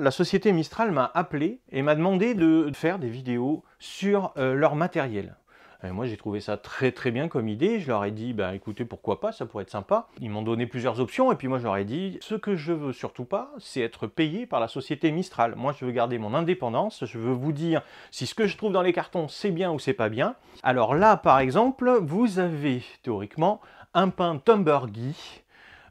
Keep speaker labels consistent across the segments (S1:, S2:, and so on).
S1: La société Mistral m'a appelé et m'a demandé de faire des vidéos sur euh, leur matériel. moi j'ai trouvé ça très très bien comme idée, je leur ai dit bah écoutez pourquoi pas, ça pourrait être sympa. Ils m'ont donné plusieurs options et puis moi je leur ai dit ce que je veux surtout pas c'est être payé par la société Mistral. Moi je veux garder mon indépendance, je veux vous dire si ce que je trouve dans les cartons c'est bien ou c'est pas bien. Alors là par exemple vous avez théoriquement un pain Tumbergy,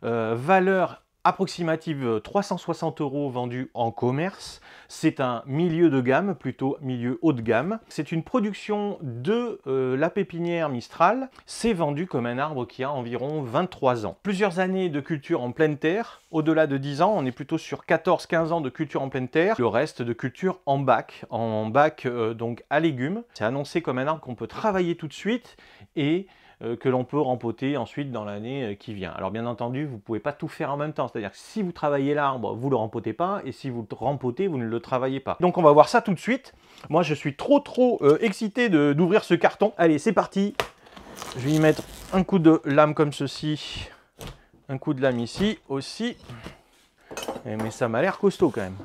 S1: euh, valeur approximative 360 euh, euros vendus en commerce. C'est un milieu de gamme, plutôt milieu haut de gamme. C'est une production de euh, la pépinière Mistral. C'est vendu comme un arbre qui a environ 23 ans. Plusieurs années de culture en pleine terre. Au-delà de 10 ans, on est plutôt sur 14-15 ans de culture en pleine terre. Le reste de culture en bac, en bac euh, donc à légumes. C'est annoncé comme un arbre qu'on peut travailler tout de suite et euh, que l'on peut rempoter ensuite dans l'année euh, qui vient. Alors bien entendu, vous ne pouvez pas tout faire en même temps, c'est-à-dire que si vous travaillez l'arbre, vous ne le rempotez pas, et si vous le rempotez, vous ne le travaillez pas. Donc on va voir ça tout de suite. Moi je suis trop trop euh, excité d'ouvrir ce carton. Allez, c'est parti Je vais y mettre un coup de lame comme ceci, un coup de lame ici aussi. Eh, mais ça m'a l'air costaud quand même.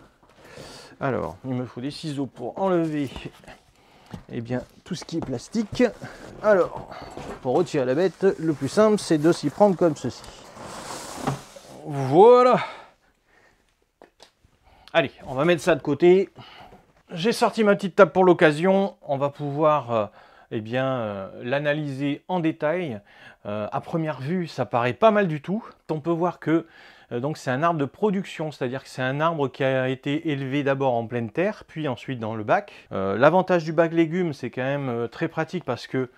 S1: Alors, il me faut des ciseaux pour enlever et eh bien, tout ce qui est plastique. Alors, pour retirer la bête, le plus simple, c'est de s'y prendre comme ceci. Voilà. Allez, on va mettre ça de côté. J'ai sorti ma petite table pour l'occasion. On va pouvoir et euh, eh bien, euh, l'analyser en détail. Euh, à première vue, ça paraît pas mal du tout. On peut voir que euh, donc c'est un arbre de production, c'est-à-dire que c'est un arbre qui a été élevé d'abord en pleine terre, puis ensuite dans le bac. Euh, l'avantage du bac légumes, c'est quand même euh, très pratique parce que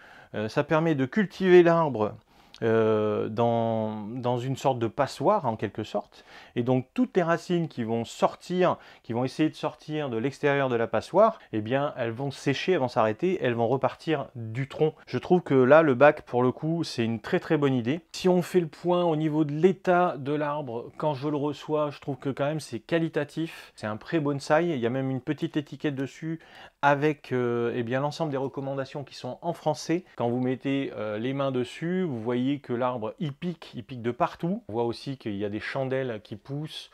S1: ça permet de cultiver l'arbre euh, dans, une sorte de passoire en quelque sorte. Et donc toutes les racines qui vont sortir, qui vont essayer de sortir de l'extérieur de la passoire, eh bien elles vont sécher, elles vont s'arrêter, elles vont repartir du tronc. Je trouve que là le bac pour le coup c'est une très très bonne idée. Si on fait le point au niveau de l'état de l'arbre, quand je le reçois, je trouve que quand même c'est qualitatif, c'est un pré bonsai il y a même une petite étiquette dessus avec euh, eh bien l'ensemble des recommandations qui sont en français. Quand vous mettez euh, les mains dessus, vous voyez que l'arbre il pique, il pique de partout. On voit aussi qu'il y a des chandelles qui poussent.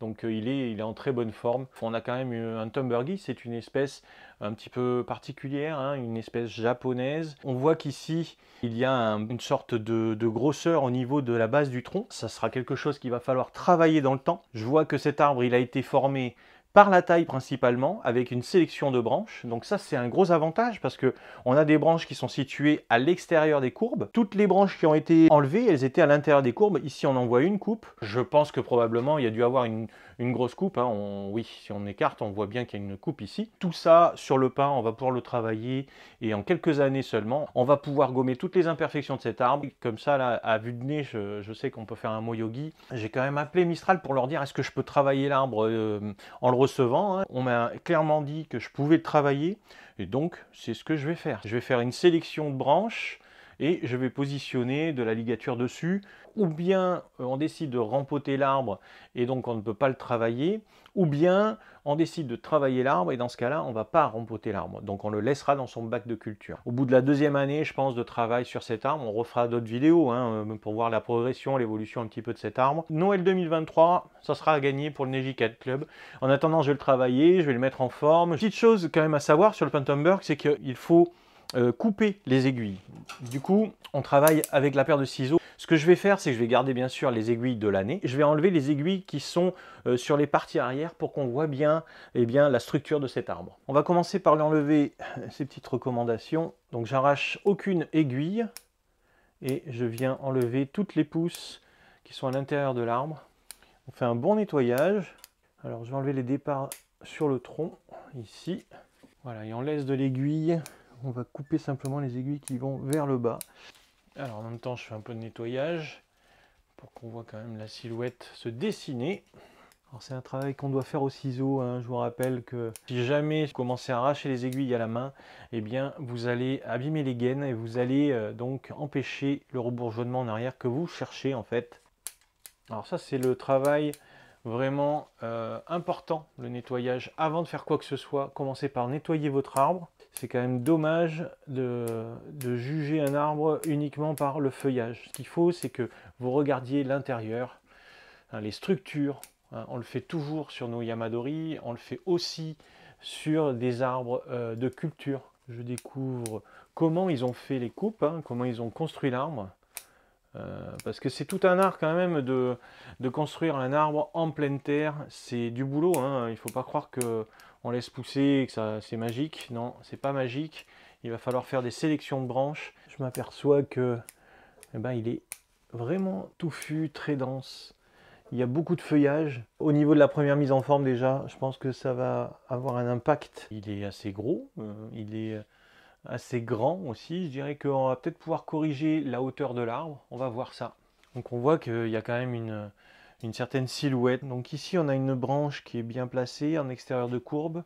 S1: Donc euh, il, est, il est en très bonne forme. On a quand même un Tumbergee, c'est une espèce un petit peu particulière, hein, une espèce japonaise. On voit qu'ici, il y a une sorte de, de, grosseur au niveau de la base du tronc. Ça sera quelque chose qu'il va falloir travailler dans le temps. Je vois que cet arbre, il a été formé par la taille principalement, avec une sélection de branches. Donc ça, c'est un gros avantage parce que on a des branches qui sont situées à l'extérieur des courbes. Toutes les branches qui ont été enlevées, elles étaient à l'intérieur des courbes. Ici, on en voit une coupe. Je pense que probablement, il y a dû avoir une, une grosse coupe. Hein, oui, si on écarte, on voit bien qu'il y a une coupe ici. Tout ça, sur le pain, on va pouvoir le travailler et en quelques années seulement, on va pouvoir gommer toutes les imperfections de cet arbre. Comme ça, là, à vue de nez, je, sais qu'on peut faire un moyogi. J'ai quand même appelé Mistral pour leur dire est-ce que je peux travailler l'arbre euh, en le recevant. Hein on m'a clairement dit que je pouvais le travailler et donc c'est ce que je vais faire. Je vais faire une sélection de branches et je vais positionner de la ligature dessus. Ou bien euh, on décide de rempoter l'arbre et donc on ne peut pas le travailler, ou bien on décide de travailler l'arbre et dans ce cas-là, on ne va pas rempoter l'arbre. Donc on le laissera dans son bac de culture. Au bout de la deuxième année, je pense, de travail sur cet arbre, on refera d'autres vidéos hein, euh, pour voir la progression, l'évolution un petit peu de cet arbre. Noël 2023, ça sera à gagner pour le Neji 4 Club. En attendant, je vais le travailler, je vais le mettre en forme. Petite chose quand même à savoir sur le Pantomberg, c'est qu'il faut euh, couper les aiguilles. Du coup, on travaille avec la paire de ciseaux. Ce que je vais faire, c'est que je vais garder bien sûr les aiguilles de l'année. Je vais enlever les aiguilles qui sont euh, sur les parties arrière pour qu'on voit bien, eh bien la structure de cet arbre. On va commencer par lui enlever ces petites recommandations. Donc j'arrache aucune aiguille et je viens enlever toutes les pousses qui sont à l'intérieur de l'arbre. On fait un bon nettoyage. Alors je vais enlever les départs sur le tronc, ici. Voilà, et on laisse de l'aiguille on va couper simplement les aiguilles qui vont vers le bas. Alors en même temps, je fais un peu de nettoyage pour qu'on voit quand même la silhouette se dessiner. Alors C'est un travail qu'on doit faire au ciseau. Hein. Je vous rappelle que si jamais vous commencez à arracher les aiguilles à la main, eh bien vous allez abîmer les gaines et vous allez euh, donc empêcher le rebourgeonnement en arrière que vous cherchez en fait. Alors ça c'est le travail vraiment euh, important, le nettoyage. Avant de faire quoi que ce soit, commencez par nettoyer votre arbre c'est quand même dommage de, juger un arbre uniquement par le feuillage. Ce qu'il faut, c'est que vous regardiez l'intérieur, hein, les structures. Hein. on le fait toujours sur nos Yamadori, on le fait aussi sur des arbres euh, de culture. Je découvre comment ils ont fait les coupes, hein, comment ils ont construit l'arbre. Euh, parce que c'est tout un art quand même de, construire un arbre en pleine terre. C'est du boulot, il ne faut pas croire que on laisse pousser que ça c'est magique. Non, c'est pas magique. Il va falloir faire des sélections de branches. Je m'aperçois que eh ben, il est vraiment touffu, très dense. Il y a beaucoup de feuillage. Au niveau de la première mise en forme déjà, je pense que ça va avoir un impact. Il est assez gros, euh, il est assez grand aussi. Je dirais qu'on va peut-être pouvoir corriger la hauteur de l'arbre. On va voir ça. Donc on voit qu'il y a quand même une, une certaine silhouette. Donc ici, on a une branche qui est bien placée en extérieur de courbe.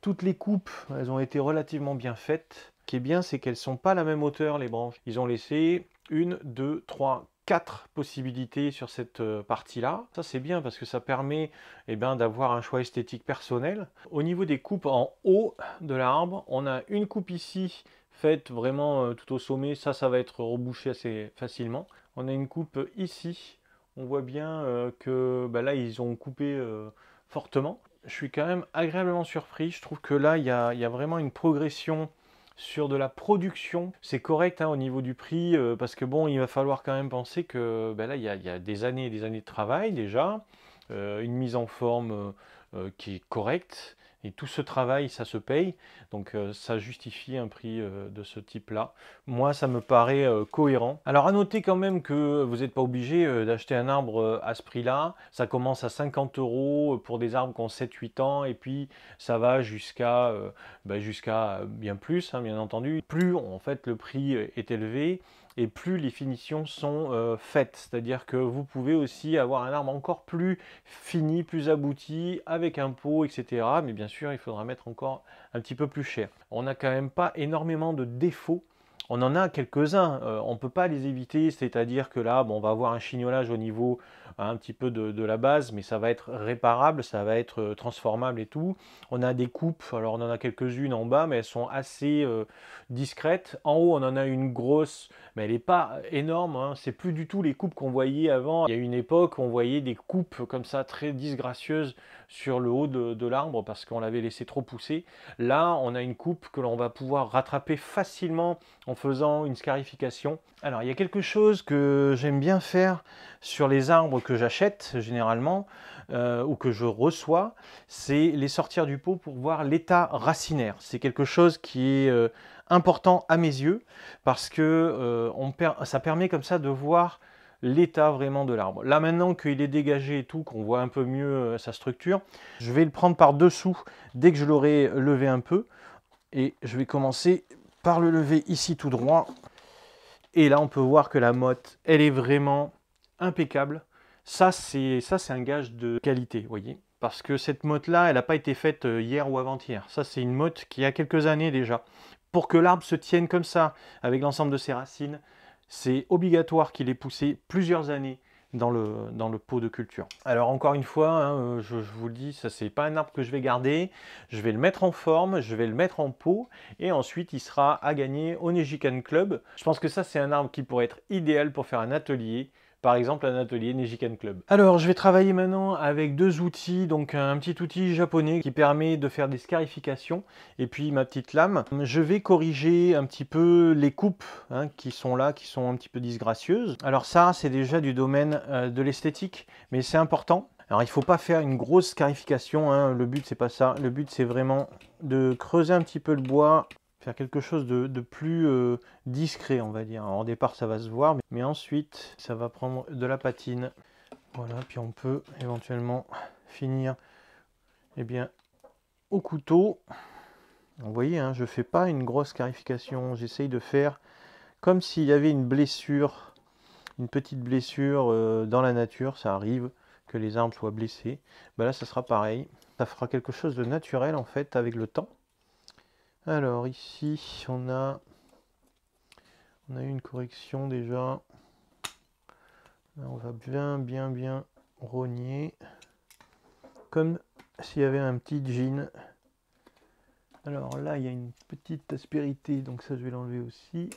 S1: Toutes les coupes, elles ont été relativement bien faites. Ce qui est bien, c'est qu'elles sont pas la même hauteur, les branches. Ils ont laissé une, deux, trois, quatre possibilités sur cette euh, partie-là. Ça, c'est bien parce que ça permet eh ben, d'avoir un choix esthétique personnel. Au niveau des coupes en haut de l'arbre, on a une coupe ici faite vraiment euh, tout au sommet. Ça, ça va être rebouché assez facilement. On a une coupe ici on voit bien euh, que bah, là, ils ont coupé euh, fortement. Je suis quand même agréablement surpris. Je trouve que là, il y a, vraiment une progression sur de la production, c'est correct hein, au niveau du prix, euh, parce que bon, il va falloir quand même penser que bah, là, il y, a, des années et des années de travail déjà, une mise en forme qui est correcte, et tout ce travail, ça se paye. Donc euh, ça justifie un prix euh, de ce type-là. Moi, ça me paraît euh, cohérent. Alors à noter quand même que vous n'êtes pas obligé d'acheter un arbre à ce prix-là. Ça commence à 50 euros pour des arbres qui ont 7-8 ans. Et puis ça va jusqu'à bah, bien plus, hein, bien entendu. Plus en fait le prix est élevé, et plus les finitions sont euh, faites. C'est-à-dire que vous pouvez aussi avoir un arbre encore plus fini, plus abouti, avec un pot, etc. Mais bien sûr, il faudra mettre encore un petit peu plus cher. On n'a quand même pas énormément de défauts on en a quelques-uns, euh, on ne peut pas les éviter, c'est-à-dire que là, bon, on va avoir un chignolage au niveau un petit peu de, la base, mais ça va être réparable, ça va être euh, transformable et tout. On a des coupes, alors on en a quelques-unes en bas, mais elles sont assez euh, discrètes. En haut, on en a une grosse, mais elle n'est pas énorme, hein. c'est plus du tout les coupes qu'on voyait avant. Il y a une époque, on voyait des coupes comme ça, très disgracieuses sur le haut de, de l'arbre parce qu'on l'avait laissé trop pousser. Là, on a une coupe que l'on va pouvoir rattraper facilement en faisant une scarification. Alors, il y a quelque chose que j'aime bien faire sur les arbres que j'achète généralement euh, ou que je reçois, c'est les sortir du pot pour voir l'état racinaire. C'est quelque chose qui est euh, important à mes yeux parce que euh, on perd ça permet comme ça de voir l'état vraiment de l'arbre. Là maintenant qu'il est dégagé et tout, qu'on voit un peu mieux sa structure, je vais le prendre par dessous dès que je l'aurai levé un peu et je vais commencer par le lever ici tout droit. Et là on peut voir que la motte elle est vraiment impeccable. Ça, c'est un gage de qualité, vous voyez parce que cette motte-là, elle n'a pas été faite euh, hier ou avant-hier. Ça, c'est une motte qui a quelques années déjà. Pour que l'arbre se tienne comme ça, avec l'ensemble de ses racines, c'est obligatoire qu'il ait poussé plusieurs années dans le, pot de culture. Alors encore une fois, hein, euh, je, vous le dis, ça c'est pas un arbre que je vais garder, je vais le mettre en forme, je vais le mettre en pot, et ensuite il sera à gagner au Nejikan Club. Je pense que ça c'est un arbre qui pourrait être idéal pour faire un atelier, par exemple un atelier Nejikan Club. Alors je vais travailler maintenant avec deux outils, donc un petit outil japonais qui permet de faire des scarifications et puis ma petite lame. Je vais corriger un petit peu les coupes hein, qui sont là, qui sont un petit peu disgracieuses. Alors ça c'est déjà du domaine euh, de l'esthétique, mais c'est important. Alors il faut pas faire une grosse scarification, hein. le but c'est pas ça, le but c'est vraiment de creuser un petit peu le bois faire quelque chose de, plus euh, discret, on va dire. En départ, ça va se voir, mais, ensuite, ça va prendre de la patine. Voilà, puis on peut éventuellement finir eh bien, au couteau. Vous voyez, hein, je fais pas une grosse carification, j'essaye de faire comme s'il y avait une blessure, une petite blessure euh, dans la nature, ça arrive que les arbres soient blessés. Bah là, ça sera pareil, ça fera quelque chose de naturel en fait avec le temps. Alors ici, on a, on a eu une correction déjà. on va bien, bien, bien rogner. Comme s'il y avait un petit jean. Alors là, il y a une petite aspérité, donc ça, je vais l'enlever aussi.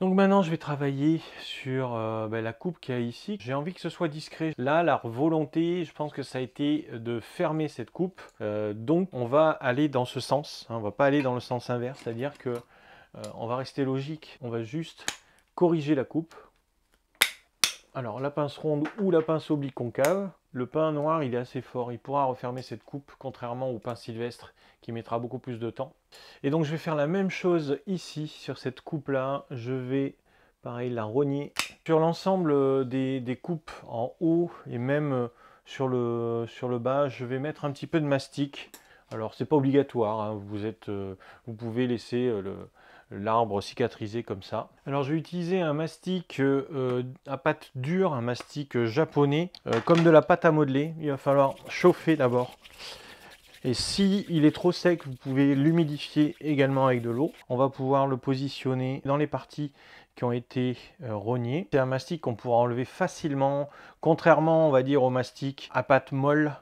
S1: Donc maintenant, je vais travailler sur euh, ben, la coupe qu'il y a ici. J'ai envie que ce soit discret. Là, la volonté, je pense que ça a été de fermer cette coupe. Euh, donc, on va aller dans ce sens. On hein. on va pas aller dans le sens inverse, c'est-à-dire qu'on euh, on va rester logique. On va juste corriger la coupe. Alors, la pince ronde ou la pince oblique concave. Le pain noir, il est assez fort. Il pourra refermer cette coupe, contrairement au pain sylvestre, qui mettra beaucoup plus de temps. Et donc, je vais faire la même chose ici, sur cette coupe-là. Je vais, pareil, la rogner. Sur l'ensemble euh, des, coupes en haut et même euh, sur le, sur le bas, je vais mettre un petit peu de mastic. Alors, c'est pas obligatoire. Hein. Vous, êtes, euh, vous pouvez laisser le l'arbre cicatrisé comme ça. Alors je vais utiliser un mastic à euh, pâte dure, un mastic japonais, euh, comme de la pâte à modeler. Il va falloir chauffer d'abord. Et si il est trop sec, vous pouvez l'humidifier également avec de l'eau. On va pouvoir le positionner dans les parties qui ont été euh, rognées. C'est un mastic qu'on pourra enlever facilement, contrairement on va dire au mastic à pâte molle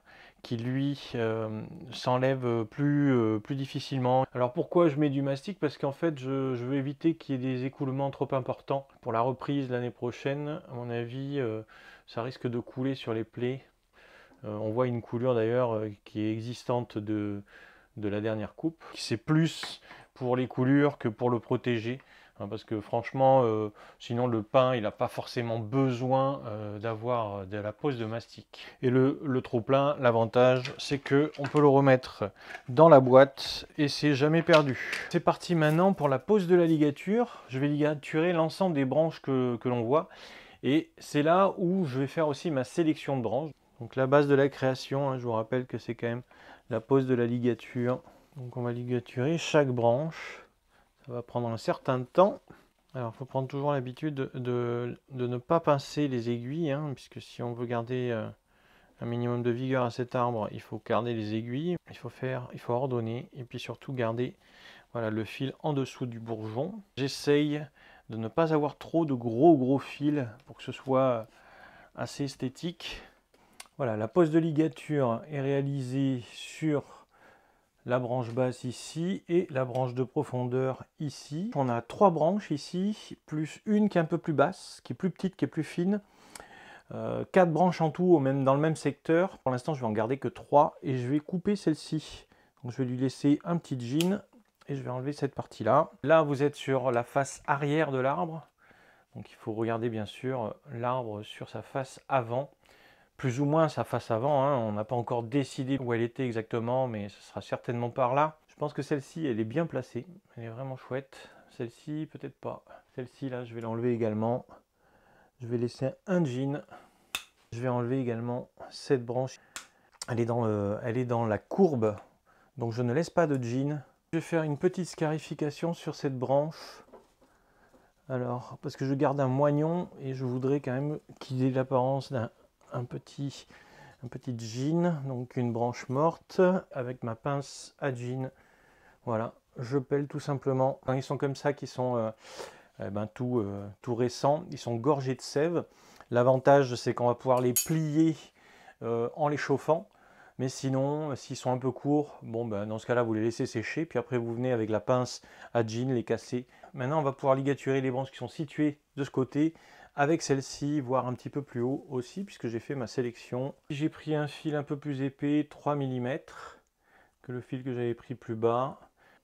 S1: qui lui euh, s'enlève euh, plus, difficilement. Alors pourquoi je mets du mastic Parce qu'en fait je, veux éviter qu'il y ait des écoulements trop importants. Pour la reprise l'année prochaine, à mon avis, euh, ça risque de couler sur les plaies. on voit une coulure d'ailleurs qui est existante de, de la dernière coupe. C'est plus pour les coulures que pour le protéger. Hein, parce que franchement, euh, sinon le pain, il n'a pas forcément besoin euh, d'avoir euh, de la pose de mastic. Et le, le trop-plein, l'avantage, c'est que on peut le remettre dans la boîte et c'est jamais perdu. C'est parti maintenant pour la pose de la ligature. Je vais ligaturer l'ensemble des branches que, l'on voit. Et c'est là où je vais faire aussi ma sélection de branches. Donc la base de la création, hein, je vous rappelle que c'est quand même la pose de la ligature. Donc on va ligaturer chaque branche. Ça va prendre un certain temps. Alors, il faut prendre toujours l'habitude de, ne pas pincer les aiguilles, hein, puisque si on veut garder euh, un minimum de vigueur à cet arbre, il faut garder les aiguilles, il faut faire, il faut ordonner, et puis surtout garder voilà, le fil en dessous du bourgeon. J'essaye de ne pas avoir trop de gros gros fils pour que ce soit assez esthétique. Voilà, la pose de ligature est réalisée sur la branche basse ici et la branche de profondeur ici. On a trois branches ici, plus une qui est un peu plus basse, qui est plus petite, qui est plus fine. Euh, quatre branches en tout même, dans le même secteur. Pour l'instant, je vais en garder que trois et je vais couper celle-ci. Donc, je vais lui laisser un petit jean et je vais enlever cette partie-là. Là, vous êtes sur la face arrière de l'arbre. Donc, il faut regarder bien sûr l'arbre sur sa face avant plus ou moins sa face avant. Hein. On n'a pas encore décidé où elle était exactement, mais ce sera certainement par là. Je pense que celle-ci, elle est bien placée. Elle est vraiment chouette. Celle-ci, peut-être pas. Celle-ci, là, je vais l'enlever également. Je vais laisser un jean. Je vais enlever également cette branche. Elle est dans, euh, elle est dans la courbe, donc je ne laisse pas de jean. Je vais faire une petite scarification sur cette branche. Alors, parce que je garde un moignon et je voudrais quand même qu'il ait l'apparence d'un un petit, un petit jean, donc une branche morte, avec ma pince à jean. Voilà, je pèle tout simplement. Quand ils sont comme ça, qui sont euh, eh ben, tout, euh, tout récents, ils sont gorgés de sève. L'avantage, c'est qu'on va pouvoir les plier euh, en les chauffant. Mais sinon, s'ils sont un peu courts, bon, ben, dans ce cas-là, vous les laissez sécher. Puis après, vous venez avec la pince à jean, les casser. Maintenant, on va pouvoir ligaturer les branches qui sont situées de ce côté avec celle-ci, voire un petit peu plus haut aussi, puisque j'ai fait ma sélection. J'ai pris un fil un peu plus épais, 3 mm, que le fil que j'avais pris plus bas.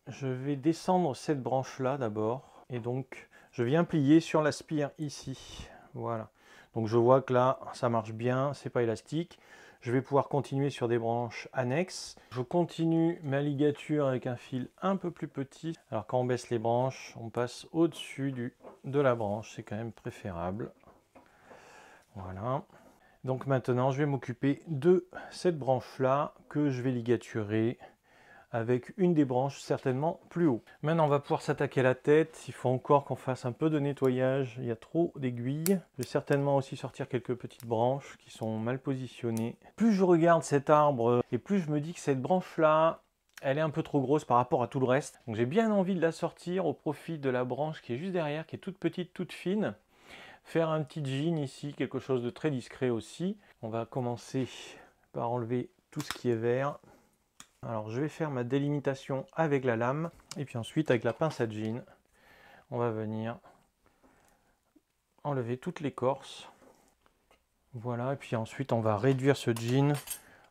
S1: Je vais descendre cette branche-là d'abord, et donc je viens plier sur la spire ici. Voilà. Donc je vois que là, ça marche bien, c'est pas élastique je vais pouvoir continuer sur des branches annexes. Je continue ma ligature avec un fil un peu plus petit. Alors quand on baisse les branches, on passe au-dessus de la branche, c'est quand même préférable. Voilà. Donc maintenant, je vais m'occuper de cette branche-là que je vais ligaturer avec une des branches certainement plus haut. Maintenant, on va pouvoir s'attaquer à la tête. Il faut encore qu'on fasse un peu de nettoyage. Il y a trop d'aiguilles. Je vais certainement aussi sortir quelques petites branches qui sont mal positionnées. Plus je regarde cet arbre euh, et plus je me dis que cette branche-là, elle est un peu trop grosse par rapport à tout le reste. Donc j'ai bien envie de la sortir au profit de la branche qui est juste derrière, qui est toute petite, toute fine. Faire un petit jean ici, quelque chose de très discret aussi. On va commencer par enlever tout ce qui est vert. Alors je vais faire ma délimitation avec la lame et puis ensuite avec la pince à jean, on va venir enlever toute l'écorce. Voilà, et puis ensuite on va réduire ce jean.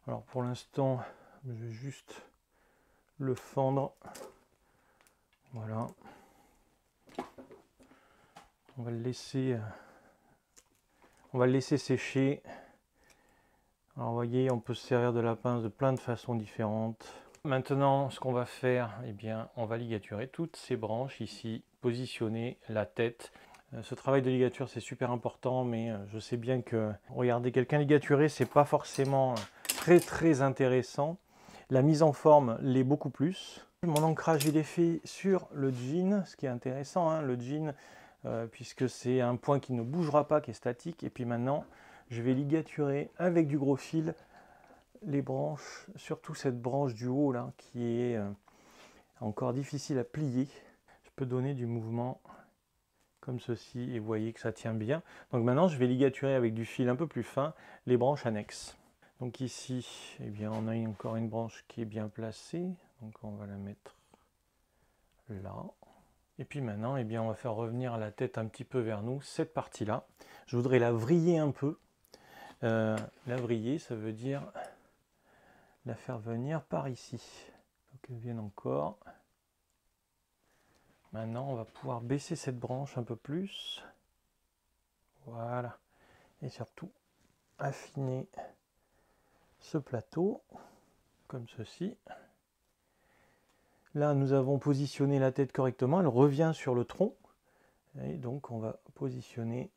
S1: Alors pour l'instant, je vais juste le fendre. Voilà. On va le laisser euh, on va le laisser sécher alors vous voyez, on peut se servir de la pince de plein de façons différentes. Maintenant, ce qu'on va faire, eh bien, on va ligaturer toutes ces branches ici, positionner la tête. Euh, ce travail de ligature, c'est super important, mais euh, je sais bien que regarder quelqu'un ligaturer, c'est pas forcément euh, très très intéressant. La mise en forme l'est beaucoup plus. Mon ancrage, il est fait sur le jean, ce qui est intéressant, hein, le jean, puisque c'est un point qui ne bougera pas, qui est statique. Et puis maintenant, je vais ligaturer avec du gros fil les branches, surtout cette branche du haut là qui est euh, encore difficile à plier. Je peux donner du mouvement comme ceci et vous voyez que ça tient bien. Donc maintenant je vais ligaturer avec du fil un peu plus fin les branches annexes. Donc ici, eh bien, on a encore une branche qui est bien placée, donc on va la mettre là. Et puis maintenant, eh bien, on va faire revenir la tête un petit peu vers nous, cette partie-là. Je voudrais la vriller un peu, la euh, L'avrier, ça veut dire la faire venir par ici. Donc elle vient encore. Maintenant, on va pouvoir baisser cette branche un peu plus. Voilà. Et surtout, affiner ce plateau comme ceci. Là, nous avons positionné la tête correctement. Elle revient sur le tronc. Et donc, on va positionner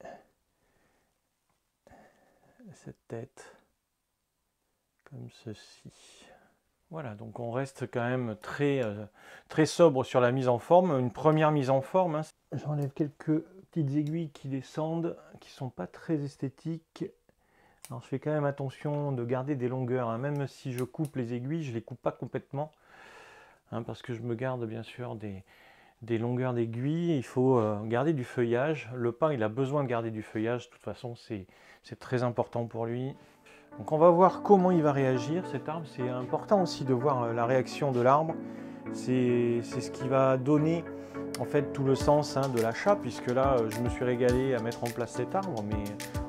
S1: cette tête comme ceci. Voilà, donc on reste quand même très, euh, très sobre sur la mise en forme, une première mise en forme. Hein. J'enlève quelques petites aiguilles qui descendent, qui sont pas très esthétiques. Alors je fais quand même attention de garder des longueurs, hein. même si je coupe les aiguilles, je les coupe pas complètement, hein, parce que je me garde bien sûr des, des longueurs d'aiguille, il faut euh, garder du feuillage. Le pin, il a besoin de garder du feuillage, de toute façon, c'est très important pour lui. Donc on va voir comment il va réagir cet arbre. C'est important aussi de voir euh, la réaction de l'arbre. C'est ce qui va donner en fait tout le sens hein, de l'achat, puisque là, euh, je me suis régalé à mettre en place cet arbre, mais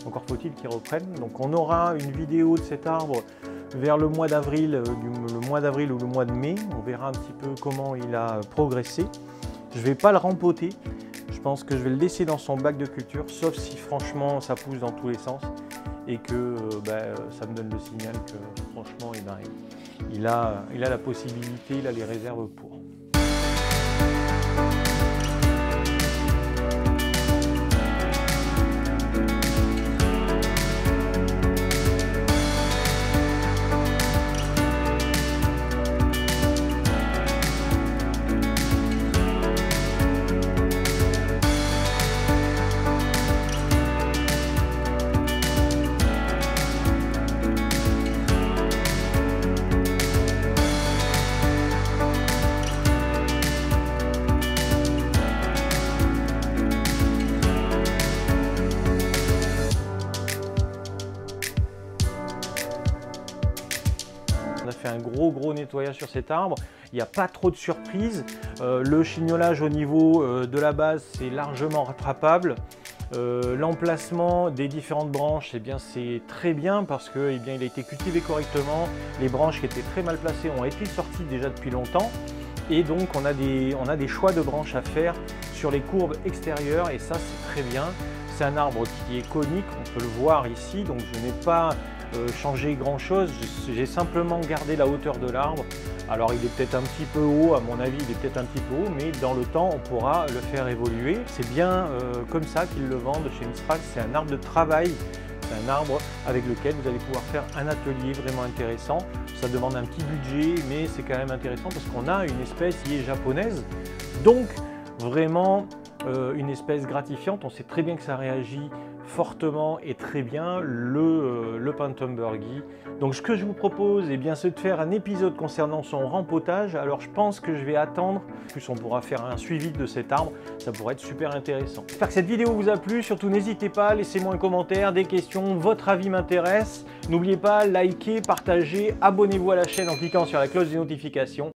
S1: encore faut-il qu'il reprenne. Donc on aura une vidéo de cet arbre vers le mois d'avril, le mois d'avril ou le mois de mai. On verra un petit peu comment il a progressé. Je ne vais pas le rempoter. Je pense que je vais le laisser dans son bac de culture, sauf si franchement ça pousse dans tous les sens et que euh, bah, ça me donne le signal que franchement, eh ben, il a la possibilité, il a les réserves pour. sur cet arbre. Il n'y a pas trop de surprises. Euh, le chignolage au niveau euh, de la base, c'est largement rattrapable. Euh, l'emplacement des différentes branches, et eh bien c'est très bien parce que eh bien, il a été cultivé correctement. Les branches qui étaient très mal placées ont été sorties déjà depuis longtemps. Et donc on a des, on a des choix de branches à faire sur les courbes extérieures et ça c'est très bien. C'est un arbre qui est conique, on peut le voir ici, donc je n'ai pas changer grand-chose. J'ai simplement gardé la hauteur de l'arbre. Alors il est peut-être un petit peu haut, à mon avis il est peut-être un petit peu haut, mais dans le temps on pourra le faire évoluer. C'est bien euh, comme ça qu'ils le vendent chez Mistral, c'est un arbre de travail c'est un arbre avec lequel vous allez pouvoir faire un atelier vraiment intéressant. Ça demande un petit budget, mais c'est quand même intéressant parce qu'on a une espèce qui est japonaise. Donc, vraiment euh, une espèce gratifiante. On sait très bien que ça réagit fortement et très bien le, euh, le Donc ce que je vous propose, et eh bien, c'est de faire un épisode concernant son rempotage. Alors je pense que je vais attendre, plus on pourra faire un suivi de cet arbre, ça pourrait être super intéressant. J'espère que cette vidéo vous a plu, surtout n'hésitez pas, laissez-moi un commentaire, des questions, votre avis m'intéresse. N'oubliez pas, liker, partager, abonnez-vous à la chaîne en cliquant sur la cloche des notifications.